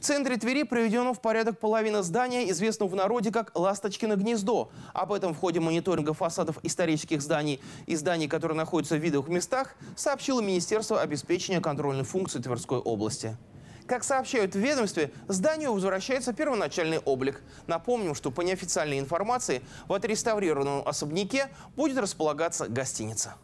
В центре Твери приведено в порядок половина здания, известного в народе как «Ласточкино гнездо». Об этом в ходе мониторинга фасадов исторических зданий и зданий, которые находятся в видовых местах, сообщило Министерство обеспечения контрольной функции Тверской области. Как сообщают в ведомстве, зданию возвращается первоначальный облик. Напомним, что по неофициальной информации в отреставрированном особняке будет располагаться гостиница.